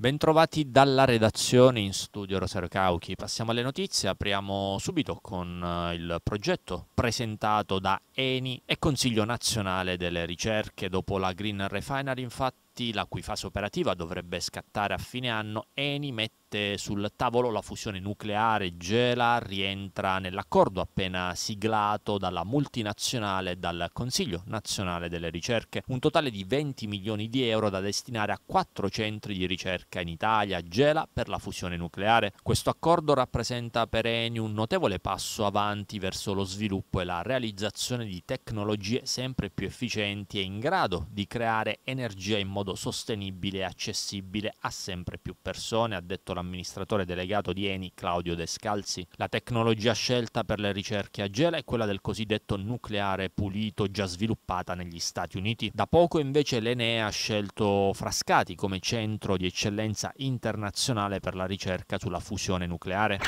Bentrovati dalla redazione in studio Rosario Cauchi. Passiamo alle notizie, apriamo subito con eh, il progetto presentato da ENI e Consiglio Nazionale delle Ricerche. Dopo la Green Refinery infatti Conti, la cui fase operativa dovrebbe scattare a fine anno, Eni mette sul tavolo la fusione nucleare, Gela rientra nell'accordo appena siglato dalla multinazionale e dal Consiglio nazionale delle ricerche, un totale di 20 milioni di euro da destinare a quattro centri di ricerca in Italia, Gela per la fusione nucleare. Questo accordo rappresenta per Eni un notevole passo avanti verso lo sviluppo e la realizzazione di tecnologie sempre più efficienti e in grado di creare energia in modo modo sostenibile e accessibile a sempre più persone, ha detto l'amministratore delegato di Eni Claudio Descalzi. La tecnologia scelta per le ricerche a Gela è quella del cosiddetto nucleare pulito già sviluppata negli Stati Uniti. Da poco invece l'Enea ha scelto Frascati come centro di eccellenza internazionale per la ricerca sulla fusione nucleare.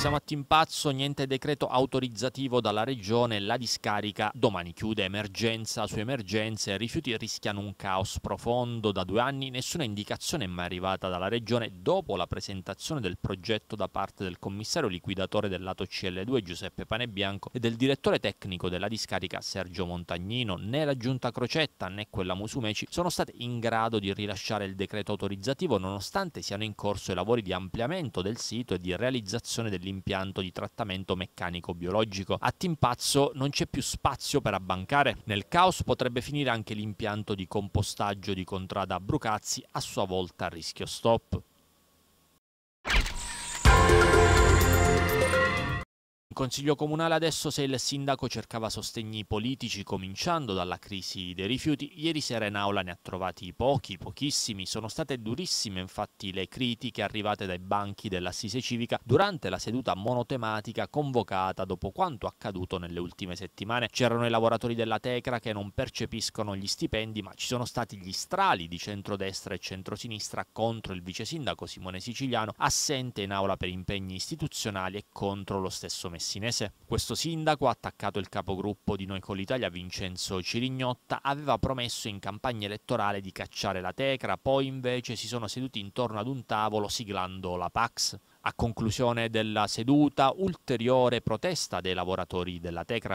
Siamo a Timpazzo, niente decreto autorizzativo dalla regione, la discarica domani chiude, emergenza su emergenze, rifiuti rischiano un caos profondo, da due anni nessuna indicazione è mai arrivata dalla regione dopo la presentazione del progetto da parte del commissario liquidatore del lato CL2 Giuseppe Panebianco e del direttore tecnico della discarica Sergio Montagnino, né la giunta Crocetta né quella Musumeci sono state in grado di rilasciare il decreto autorizzativo nonostante siano in corso i lavori di ampliamento del sito e di realizzazione dell'interno l'impianto di trattamento meccanico-biologico. A Timpazzo non c'è più spazio per abbancare. Nel caos potrebbe finire anche l'impianto di compostaggio di Contrada a Brucazzi, a sua volta a rischio stop. Consiglio Comunale adesso se il sindaco cercava sostegni politici cominciando dalla crisi dei rifiuti, ieri sera in aula ne ha trovati pochi, pochissimi, sono state durissime infatti le critiche arrivate dai banchi dell'assise civica durante la seduta monotematica convocata dopo quanto accaduto nelle ultime settimane. C'erano i lavoratori della Tecra che non percepiscono gli stipendi ma ci sono stati gli strali di centrodestra e centrosinistra contro il vice sindaco Simone Siciliano assente in aula per impegni istituzionali e contro lo stesso messaggio messinese. Questo sindaco, ha attaccato il capogruppo di Noi con l'Italia Vincenzo Cirignotta, aveva promesso in campagna elettorale di cacciare la Tecra, poi invece si sono seduti intorno ad un tavolo siglando la Pax. A conclusione della seduta, ulteriore protesta dei lavoratori della Tecra.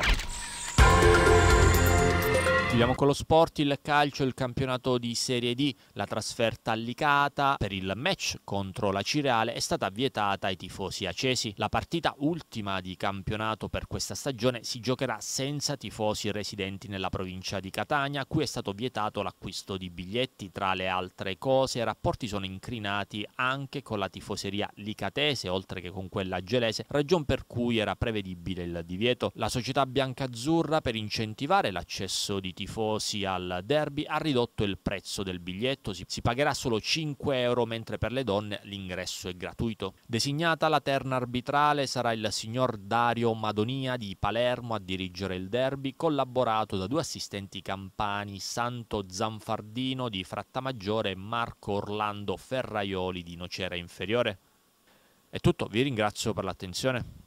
Chiudiamo con lo sport, il calcio, il campionato di Serie D. La trasferta allicata per il match contro la Cireale è stata vietata ai tifosi acesi. La partita ultima di campionato per questa stagione si giocherà senza tifosi residenti nella provincia di Catania, a cui è stato vietato l'acquisto di biglietti. Tra le altre cose, i rapporti sono incrinati anche con la tifoseria licatese, oltre che con quella gelese, ragion per cui era prevedibile il divieto. La società biancazzurra per incentivare l'accesso di tifosi tifosi al derby, ha ridotto il prezzo del biglietto, si, si pagherà solo 5 euro mentre per le donne l'ingresso è gratuito. Designata la terna arbitrale sarà il signor Dario Madonia di Palermo a dirigere il derby, collaborato da due assistenti campani, Santo Zanfardino di Frattamaggiore e Marco Orlando Ferraioli di Nocera Inferiore. È tutto, vi ringrazio per l'attenzione.